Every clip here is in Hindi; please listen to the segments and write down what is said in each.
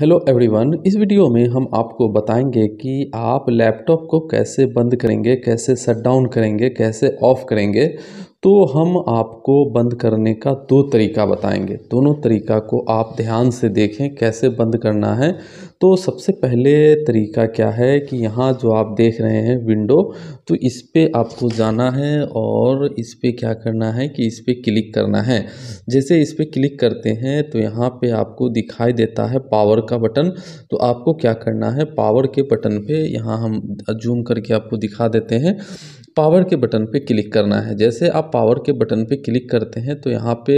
हेलो एवरीवन इस वीडियो में हम आपको बताएंगे कि आप लैपटॉप को कैसे बंद करेंगे कैसे शट डाउन करेंगे कैसे ऑफ करेंगे तो हम आपको बंद करने का दो तरीका बताएंगे दोनों तरीका को आप ध्यान से देखें कैसे बंद करना है तो सबसे पहले तरीका क्या है कि यहाँ जो आप देख रहे हैं विंडो तो इस पर आपको जाना है और इस पर क्या करना है कि इस पर क्लिक करना है जैसे इस पर क्लिक करते हैं तो यहाँ पे आपको दिखाई देता है पावर का बटन तो आपको क्या करना है पावर के बटन पे यहाँ हम जूम करके आपको दिखा देते हैं पावर के बटन पे क्लिक करना है जैसे आप पावर के बटन पे क्लिक करते हैं तो यहाँ पे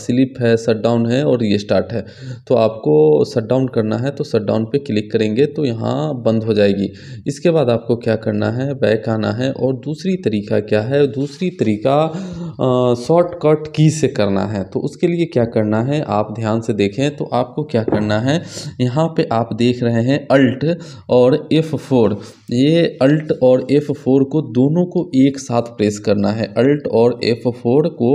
स्लिप है शट डाउन है और ये स्टार्ट है तो आपको शट डाउन करना है तो शट डाउन पे क्लिक करेंगे तो यहाँ बंद हो जाएगी इसके बाद आपको क्या करना है बैक आना है और दूसरी तरीका क्या है दूसरी तरीका शॉर्टकट की से करना है तो उसके लिए क्या करना है आप ध्यान से देखें तो आपको क्या करना है यहाँ पे आप देख रहे हैं अल्ट और एफ फोर ये अल्ट और एफ फोर को दोनों को एक साथ प्रेस करना है अल्ट और एफ फोर को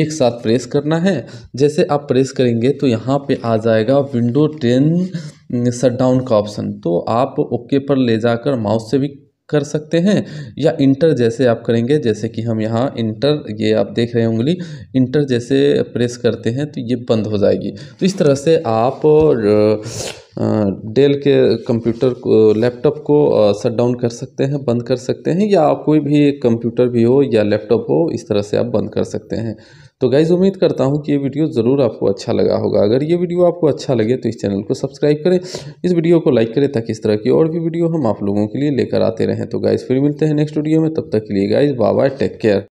एक साथ प्रेस करना है जैसे आप प्रेस करेंगे तो यहाँ पे आ जाएगा विंडो टेन शटडाउन का ऑप्शन तो आप ओके पर ले जाकर माउस से भी कर सकते हैं या इंटर जैसे आप करेंगे जैसे कि हम यहाँ इंटर ये आप देख रहे हैं उंगली इंटर जैसे प्रेस करते हैं तो ये बंद हो जाएगी तो इस तरह से आप डेल के कंप्यूटर को लैपटॉप को शट डाउन कर सकते हैं बंद कर सकते हैं या आप कोई भी कंप्यूटर भी हो या लैपटॉप हो इस तरह से आप बंद कर सकते हैं तो गाइज़ उम्मीद करता हूँ कि ये वीडियो ज़रूर आपको अच्छा लगा होगा अगर ये वीडियो आपको अच्छा लगे तो इस चैनल को सब्सक्राइब करें इस वीडियो को लाइक करें ताकि इस तरह की और भी वीडियो हम आप लोगों के लिए लेकर आते रहें तो गाइज़ फिर मिलते हैं नेक्स्ट वीडियो में तब तक के लिए गाइज़ बाय टेक केयर